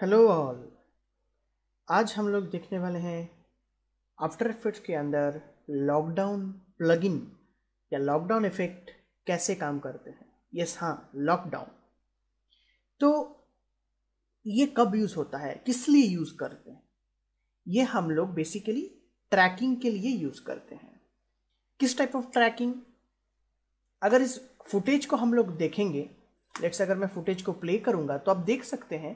hello all आज हम लोग देखने वाले हैं आफ्टर इफेक्ट्स के अंदर लॉकडाउन प्लगइन या लॉकडाउन इफेक्ट कैसे काम करते हैं यस हाँ लॉकडाउन तो ये कब यूज़ होता है किस लिए यूज़ करते हैं ये हम लोग बेसिकली ट्रैकिंग के लिए यूज़ करते हैं किस टाइप ऑफ ट्रैकिंग अगर इस फुटेज को हम लोग देखेंगे लेट्स अगर मैं फुटेज को प्ले करूँगा तो आप देख सकते हैं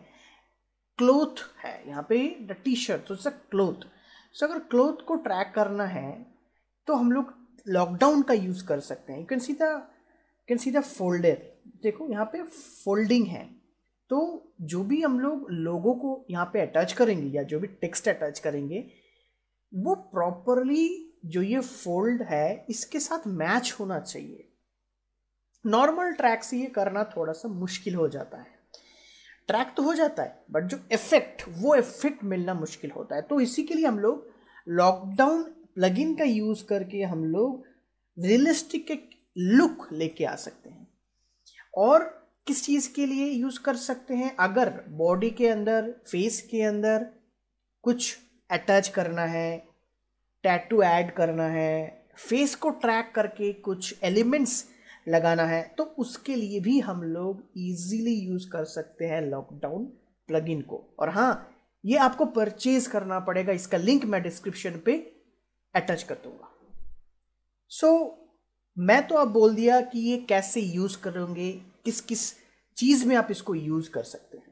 क्लोथ है यहाँ पे the T shirt so cloth so अगर क्लोथ को ट्रैक करना है तो हम लोग लॉकडाउन का यूज़ कर सकते हैं you can see the can see the folder देखो यहाँ पे फोल्डिंग है तो जो भी हम लोग लोगों को यहाँ पे अटैच करेंगे या जो भी टेक्स्ट अटैच करेंगे वो प्रॉपरली जो ये फोल्ड है इसके साथ मैच होना चाहिए नॉर्मल ट्रैक से ये करना थोड़ा सा मुश्किल हो जाता है ट्रैक तो हो जाता है बट जो इफेक्ट वो इफेक्ट मिलना मुश्किल होता है तो इसी के लिए हम लोग लॉकडाउन प्लगइन का यूज़ करके हम लोग रियलिस्टिक एक लुक लेके आ सकते हैं और किस चीज़ के लिए यूज़ कर सकते हैं अगर बॉडी के अंदर फेस के अंदर कुछ अटैच करना है टैटू ऐड करना है फेस को ट्रैक करके कुछ एलिमेंट्स लगाना है तो उसके लिए भी हम लोग इजीली यूज़ कर सकते हैं लॉकडाउन प्लगइन को और हाँ ये आपको परचेज करना पड़ेगा इसका लिंक मैं डिस्क्रिप्शन पे अटैच कर दूंगा सो so, मैं तो अब बोल दिया कि ये कैसे यूज़ करोगे किस किस चीज़ में आप इसको यूज़ कर सकते हैं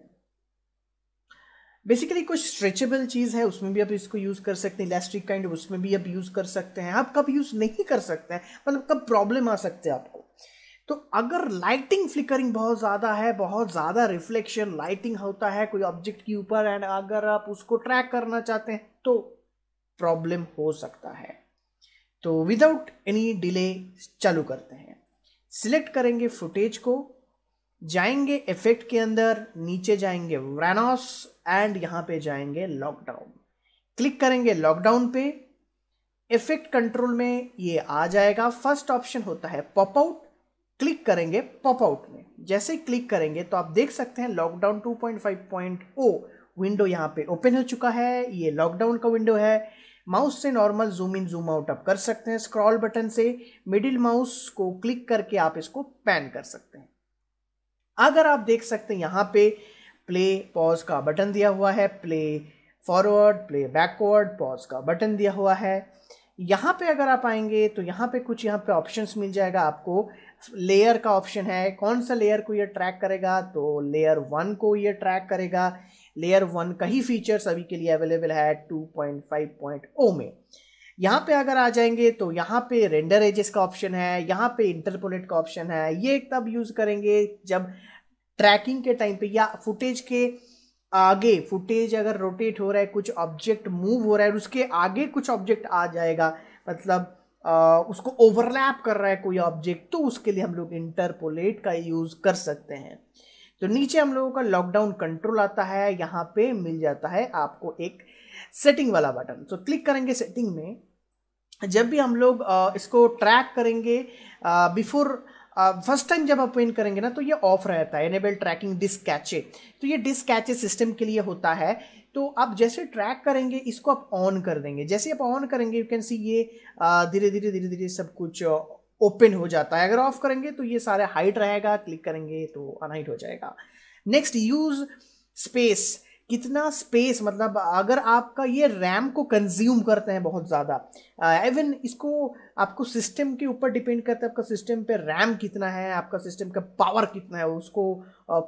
बेसिकली कुछ स्ट्रेचेबल चीज़ है उसमें भी आप इसको यूज़ कर सकते हैं इलास्टिक काइंड उसमें भी आप यूज़ कर सकते हैं आप कब यूज़ नहीं कर सकते हैं मतलब कब प्रॉब्लम आ सकते हैं आपको तो अगर लाइटिंग फ्लिकरिंग बहुत ज़्यादा है बहुत ज़्यादा रिफ्लेक्शन लाइटिंग होता है कोई ऑब्जेक्ट के ऊपर एंड अगर आप उसको ट्रैक करना चाहते हैं तो प्रॉब्लम हो सकता है तो विदाउट एनी डिले चालू करते हैं सिलेक्ट करेंगे फुटेज को जाएंगे इफेक्ट के अंदर नीचे जाएंगे वैनॉस एंड यहाँ पे जाएंगे लॉकडाउन क्लिक करेंगे लॉकडाउन पे इफेक्ट कंट्रोल में ये आ जाएगा फर्स्ट ऑप्शन होता है पॉपआउट क्लिक करेंगे पॉपआउट में जैसे क्लिक करेंगे तो आप देख सकते हैं लॉकडाउन 2.5.0 विंडो यहाँ पे ओपन हो चुका है ये लॉकडाउन का विंडो है माउस से normal zoom in zoom out आप कर सकते हैं स्क्रॉल बटन से मिडिल माउस को क्लिक करके आप इसको पैन कर सकते हैं अगर आप देख सकते हैं यहाँ पे प्ले पॉज का बटन दिया हुआ है play forward play backward pause का बटन दिया हुआ है यहाँ पे अगर आप आएंगे तो यहाँ पे कुछ यहाँ पे ऑप्शंस मिल जाएगा आपको लेयर का ऑप्शन है कौन सा लेयर को ये ट्रैक करेगा तो लेयर वन को ये ट्रैक करेगा लेयर वन का ही फीचर्स अभी के लिए अवेलेबल है two point five point O में यहाँ पे अगर आ जाएंगे तो यहाँ पे रेंडर एजेस का ऑप्शन है यहाँ पे इंटरपोलेट का ऑप्शन है ये तब यूज़ करेंगे जब ट्रैकिंग के टाइम पे या फुटेज के आगे फुटेज अगर रोटेट हो रहा है कुछ ऑब्जेक्ट मूव हो रहा है उसके आगे कुछ ऑब्जेक्ट आ जाएगा मतलब आ, उसको ओवरलैप कर रहा है कोई ऑब्जेक्ट तो उसके लिए हम लोग इंटरपोलेट का यूज़ कर सकते हैं तो नीचे हम लोगों का लॉकडाउन कंट्रोल आता है यहाँ पे मिल जाता है आपको एक सेटिंग वाला बटन तो क्लिक करेंगे सेटिंग में जब भी हम लोग इसको ट्रैक करेंगे बिफोर फर्स्ट टाइम जब आप इन करेंगे ना तो ये ऑफ रहता है एनेबल ट्रैकिंग डिस्कैचे तो ये डिस्कैचे सिस्टम के लिए होता है तो आप जैसे ट्रैक करेंगे इसको आप ऑन कर देंगे जैसे आप ऑन करेंगे यू कैन सी ये धीरे धीरे धीरे धीरे सब कुछ ओपन हो जाता है अगर ऑफ करेंगे तो ये सारे हाइट रहेगा क्लिक करेंगे तो अनहाइट हो जाएगा नेक्स्ट यूज़ स्पेस कितना स्पेस मतलब अगर आपका ये रैम को कंज्यूम करते हैं बहुत ज़्यादा इवन इसको आपको सिस्टम के ऊपर डिपेंड करता है आपका सिस्टम पे रैम कितना है आपका सिस्टम का पावर कितना है उसको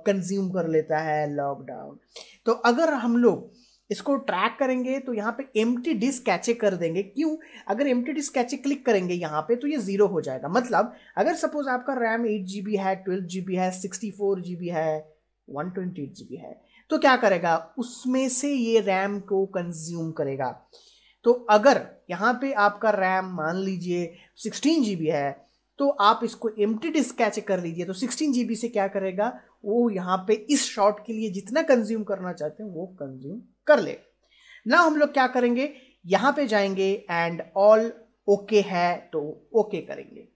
कंज्यूम कर लेता है लॉकडाउन तो अगर हम लोग इसको ट्रैक करेंगे तो यहाँ पे एम टी डिस्क कैचे कर देंगे क्यों अगर empty disk cache click करेंगे यहाँ पे तो ये ज़ीरो हो जाएगा मतलब अगर सपोज आपका रैम एट जी बी है ट्वेल्व जी बी है सिक्सटी फोर जी बी है one twenty eight G B है तो क्या करेगा उसमें से ये रैम को कंज्यूम करेगा तो अगर यहाँ पे आपका रैम मान लीजिए सिक्सटीन जी है तो आप इसको एम टी डिस्क कैच कर लीजिए तो सिक्सटीन जी से क्या करेगा वो यहाँ पे इस शॉट के लिए जितना कंज्यूम करना चाहते हैं वो कंज्यूम कर ले ना हम लोग क्या करेंगे यहाँ पे जाएंगे एंड ऑल ओके है तो ओके okay करेंगे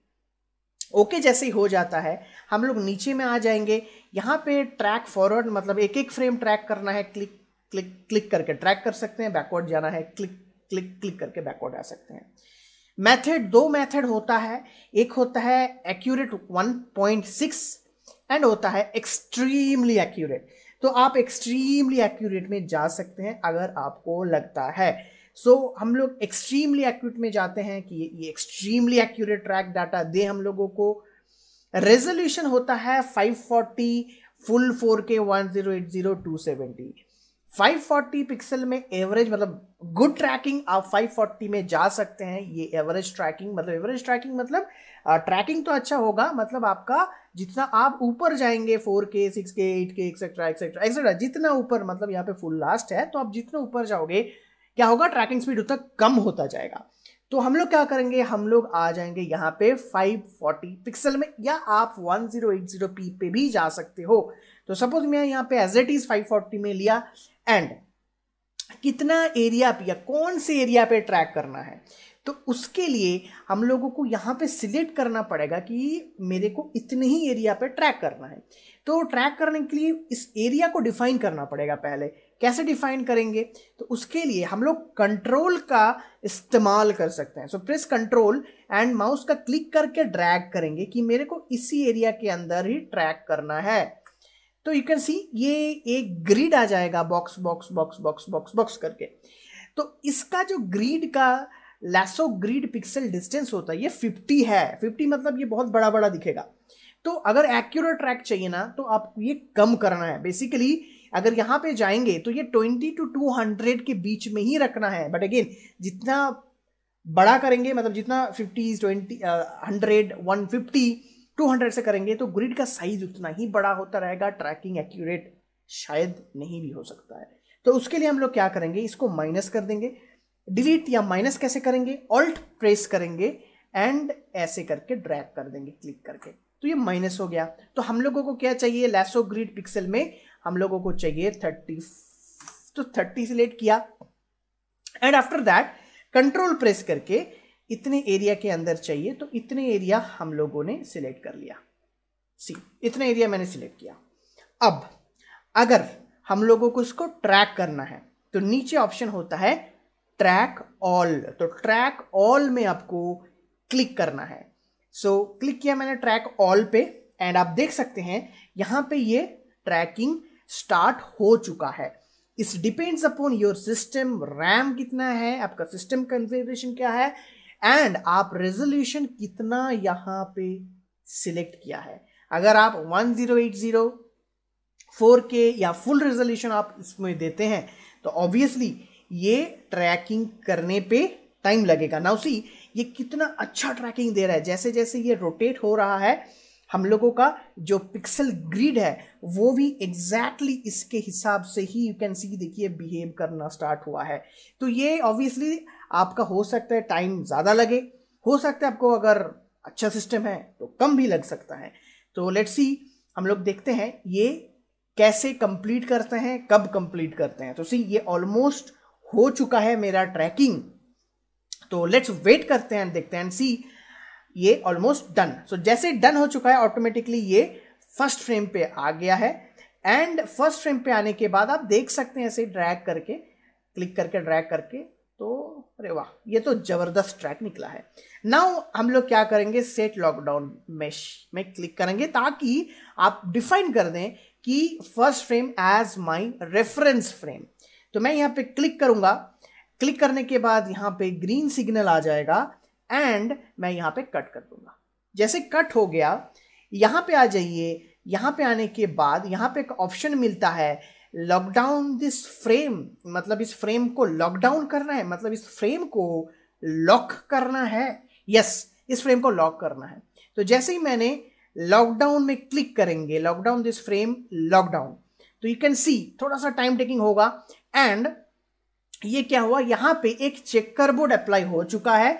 ओके okay, जैसे ही हो जाता है हम लोग नीचे में आ जाएंगे यहाँ पे ट्रैक फॉरवर्ड मतलब एक एक फ्रेम ट्रैक करना है क्लिक क्लिक क्लिक करके ट्रैक कर सकते हैं बैकवर्ड जाना है क्लिक क्लिक क्लिक करके बैकवर्ड आ सकते हैं मेथड दो मेथड होता है एक होता है एक्यूरेट 1.6 एंड होता है एक्सट्रीमली एक्यूरेट तो आप एक्सट्रीमली एक्यूरेट में जा सकते हैं अगर आपको लगता है सो so, हम लोग एक्सट्रीमली एक्यूट में जाते हैं कि ये एक्सट्रीमली एक्यूरेट ट्रैक डाटा दे हम लोगों को रेजोल्यूशन होता है 540 फुल 4K 1080 270 पिक्सल में एवरेज मतलब गुड ट्रैकिंग आप 540 में जा सकते हैं ये एवरेज ट्रैकिंग मतलब एवरेज ट्रैकिंग मतलब ट्रैकिंग तो अच्छा होगा मतलब आपका जितना आप ऊपर जाएंगे 4K 6K 8K etcetera etcetera etcetera जितना ऊपर मतलब यहाँ पे फुल लास्ट है तो आप जितना ऊपर जाओगे क्या होगा ट्रैकिंग स्पीड उतना कम होता जाएगा तो हम लोग क्या करेंगे हम लोग आ जाएंगे यहाँ पे 540 पिक्सल में या आप 1080p पे भी जा सकते हो तो सपोज मैं यहाँ पे एज इट इज 540 में लिया एंड कितना एरिया पे या कौन से एरिया पे ट्रैक करना है तो उसके लिए हम लोगों को यहाँ पे सिलेक्ट करना पड़ेगा कि मेरे को इतने ही एरिया पे ट्रैक करना है तो ट्रैक करने के लिए इस एरिया को डिफाइन करना पड़ेगा पहले कैसे डिफाइन करेंगे तो उसके लिए हम लोग कंट्रोल का इस्तेमाल कर सकते हैं so press control and mouse का क्लिक करके ड्रैग करेंगे कि मेरे को इसी एरिया के अंदर ही ट्रैक करना है तो यू कैन सी ये एक ग्रिड आ जाएगा box box box box box box करके तो इसका जो ग्रीड का लैसो ग्रीड पिक्सल डिस्टेंस होता है ये फिफ्टी है फिफ्टी मतलब ये बहुत बड़ा बड़ा दिखेगा तो अगर एक्यूरेट ट्रैक चाहिए ना तो आपको ये कम करना है बेसिकली अगर यहाँ पे जाएंगे तो ये ट्वेंटी टू टू हंड्रेड के बीच में ही रखना है बट अगेन जितना बड़ा करेंगे मतलब जितना fifty twenty hundred one fifty two hundred से करेंगे तो ग्रिड का साइज उतना ही बड़ा होता रहेगा ट्रैकिंग एक्यूरेट शायद नहीं भी हो सकता है तो उसके लिए हम लोग क्या करेंगे इसको माइनस कर देंगे डिलीट या माइनस कैसे करेंगे ऑल्ट प्रेस करेंगे एंड ऐसे करके ड्रैग कर देंगे क्लिक करके तो ये माइनस हो गया तो हम लोगों को क्या चाहिए लैसो ग्रिड पिक्सल में हम लोगों को चाहिए थर्टी तो थर्टी सिलेक्ट किया and after that control press करके इतने एरिया के अंदर चाहिए तो इतने एरिया हम लोगों ने सिलेक्ट कर लिया सी इतने एरिया मैंने सिलेक्ट किया अब अगर हम लोगों को इसको ट्रैक करना है तो नीचे ऑप्शन होता है ट्रैक ऑल तो ट्रैक ऑल में आपको क्लिक करना है सो so, क्लिक किया मैंने ट्रैक ऑल पे एंड आप देख सकते हैं यहाँ पे ये ट्रैकिंग स्टार्ट हो चुका है इस depends upon your system RAM कितना है आपका सिस्टम कन्फिग्रेशन क्या है एंड आप रेजोल्यूशन कितना यहाँ पे सिलेक्ट किया है अगर आप 1080 4K या फुल रेजोल्यूशन आप इसमें देते हैं तो ऑब्वियसली ये ट्रैकिंग करने पे टाइम लगेगा नाउ सी ये कितना अच्छा ट्रैकिंग दे रहा है जैसे जैसे ये रोटेट हो रहा है हम लोगों का जो पिक्सल ग्रिड है वो भी एग्जैक्टली exactly इसके हिसाब से ही यू कैन सी देखिए बिहेव करना स्टार्ट हुआ है तो ये ऑब्वियसली आपका हो सकता है टाइम ज़्यादा लगे हो सकता है आपको अगर अच्छा सिस्टम है तो कम भी लग सकता है तो लेट्स सी हम लोग देखते हैं ये कैसे कंप्लीट करते हैं कब कंप्लीट करते हैं तो सी ये ऑलमोस्ट हो चुका है मेरा ट्रैकिंग तो लेट्स वेट करते हैं देखते हैं सी ये ऑलमोस्ट डन सो जैसे डन हो चुका है ऑटोमेटिकली ये फर्स्ट फ्रेम पे आ गया है एंड फर्स्ट फ्रेम पे आने के बाद आप देख सकते हैं ऐसे ड्रैग करके क्लिक करके ड्रैग करके तो अरे वाह ये तो ज़बरदस्त ट्रैक निकला है नाउ हम लोग क्या करेंगे सेट लॉकडाउन मेश में क्लिक करेंगे ताकि आप डिफाइन कर दें कि first frame as my reference frame तो मैं यहाँ पे क्लिक करूँगा क्लिक करने के बाद यहाँ पे ग्रीन सिग्नल आ जाएगा एंड मैं यहाँ पे कट कर दूंगा जैसे कट हो गया यहाँ पे आ जाइए यहाँ पे आने के बाद यहाँ पे एक ऑप्शन मिलता है लॉकडाउन दिस फ्रेम मतलब इस फ्रेम को लॉकडाउन करना है मतलब इस फ्रेम को लॉक करना है यस इस फ्रेम को लॉक करना है तो जैसे ही मैंने लॉकडाउन में क्लिक करेंगे लॉकडाउन दिस फ्रेम लॉकडाउन तो यू कैन सी थोड़ा सा टाइम टेकिंग होगा एंड ये क्या हुआ यहाँ पे एक चेकर बोर्ड अप्लाई हो चुका है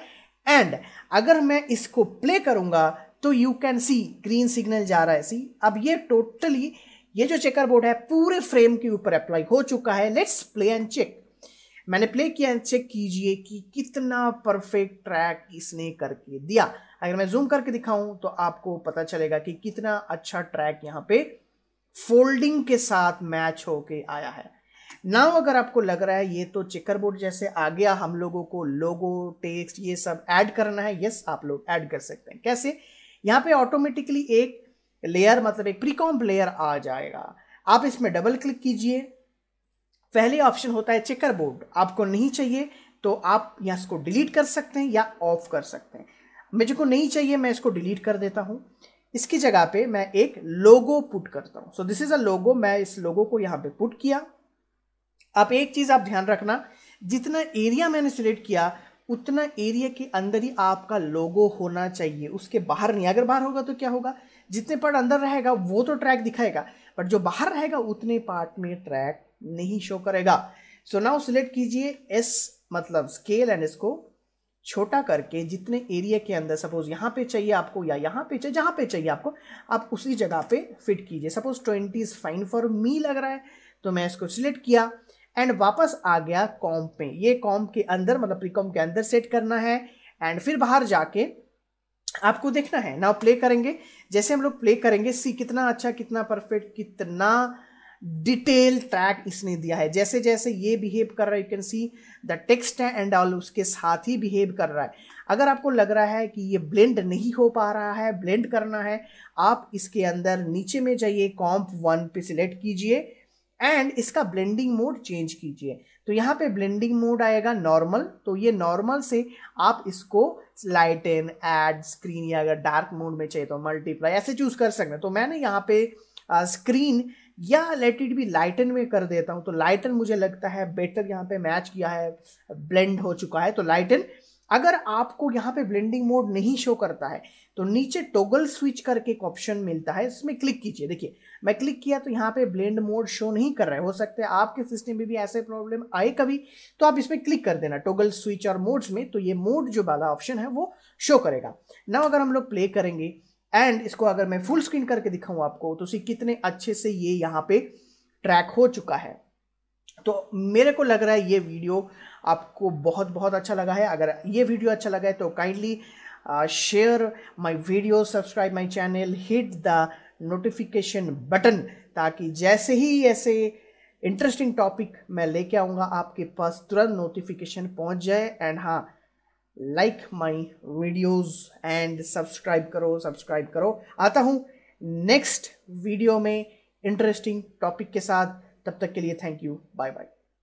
एंड अगर मैं इसको प्ले करूंगा तो you can see green signal जा रहा है सी अब ये टोटली ये जो चेकर बोर्ड है पूरे फ्रेम के ऊपर अप्लाई हो चुका है लेट्स प्ले एंड चेक मैंने प्ले किया एंड चेक कीजिए कि कितना परफेक्ट ट्रैक इसने करके दिया अगर मैं जूम करके दिखाऊं तो आपको पता चलेगा कि कितना अच्छा ट्रैक यहाँ पे फोल्डिंग के साथ मैच होके आया है नाउ अगर आपको लग रहा है ये तो चेकर बोर्ड जैसे आ गया हम लोगों को लोगो टेक्स्ट ये सब ऐड करना है यस आप लोग ऐड कर सकते हैं कैसे यहाँ पे ऑटोमेटिकली एक लेयर मतलब एक प्रीकॉम्प लेयर आ जाएगा आप इसमें डबल क्लिक कीजिए पहले ऑप्शन होता है चेकर बोर्ड आपको नहीं चाहिए तो आप यहाँ इसको डिलीट कर सकते हैं या ऑफ कर सकते हैं मुझे को नहीं चाहिए मैं इसको डिलीट कर देता हूँ इसकी जगह पे मैं एक लोगो पुट करता हूँ सो दिस इज़ अ लोगो मैं इस लोगो को यहाँ पे पुट किया आप एक चीज़ आप ध्यान रखना जितना एरिया मैंने सिलेक्ट किया उतना एरिया के अंदर ही आपका लोगो होना चाहिए उसके बाहर नहीं अगर बाहर होगा तो क्या होगा जितने पार्ट अंदर रहेगा वो तो ट्रैक दिखाएगा बट जो बाहर रहेगा उतने पार्ट में ट्रैक नहीं शो करेगा सो नाउ सिलेक्ट कीजिए एस मतलब स्केल एंड इसको छोटा करके जितने एरिया के अंदर सपोज यहाँ पे चाहिए आपको या यहाँ पे चाहिए जहाँ पे चाहिए आपको आप उसी जगह पे फिट कीजिए suppose twenty is fine for me लग रहा है तो मैं इसको सिलेक्ट किया एंड वापस आ गया कॉम पे ये कॉम के अंदर मतलब प्रीकॉम के अंदर सेट करना है एंड फिर बाहर जाके आपको देखना है नाउ प्ले करेंगे जैसे हम लोग प्ले करेंगे सी कितना अच्छा कितना परफेक्ट कितना डिटेल ट्रैक इसने दिया है जैसे जैसे ये बिहेव कर रहा है you can see the text है एंड ऑल उसके साथ ही बिहेव कर रहा है अगर आपको लग रहा है कि ये ब्लेंड नहीं हो पा रहा है ब्लेंड करना है आप इसके अंदर नीचे में जाइए कॉम्प वन पे सिलेक्ट कीजिए एंड इसका ब्लेंडिंग मोड चेंज कीजिए तो यहाँ पे ब्लेंडिंग मोड आएगा नॉर्मल तो ये नॉर्मल से आप इसको लाइटन एड स्क्रीन या अगर डार्क मोड में चाहिए तो मल्टीप्लाई ऐसे चूज कर सकते हैं तो मैंने यहाँ पे स्क्रीन या लेट इट भी लाइटन में कर देता हूँ तो लाइटन मुझे लगता है बेटर यहाँ पे मैच किया है ब्लेंड हो चुका है तो लाइटन अगर आपको यहाँ पे ब्लेंडिंग मोड नहीं शो करता है तो नीचे टोगल स्विच करके एक ऑप्शन मिलता है इसमें क्लिक कीजिए देखिए मैं क्लिक किया तो यहाँ पे ब्लेंड मोड शो नहीं कर रहा है हो सकता है आपके सिस्टम में भी ऐसे प्रॉब्लम आए कभी तो आप इसमें क्लिक कर देना टोगल स्विच और मोड्स में तो ये मोड जो वाला ऑप्शन है वो शो करेगा ना अगर हम लोग प्ले करेंगे एंड इसको अगर मैं फुल स्क्रीन करके दिखाऊँ आपको तो सी कितने अच्छे से ये यहाँ पे ट्रैक हो चुका है तो मेरे को लग रहा है ये वीडियो आपको बहुत बहुत अच्छा लगा है अगर ये वीडियो अच्छा लगा है तो kindly share uh, share my video subscribe my channel hit the notification button ताकि जैसे ही ऐसे इंटरेस्टिंग टॉपिक मैं लेके आऊँगा आपके पास तुरंत नोटिफिकेशन पहुँच जाए एंड हाँ like my videos and subscribe करो सब्सक्राइब करो आता हूँ नेक्स्ट वीडियो में इंटरेस्टिंग टॉपिक के साथ तब तक के लिए थैंक यू बाय बाय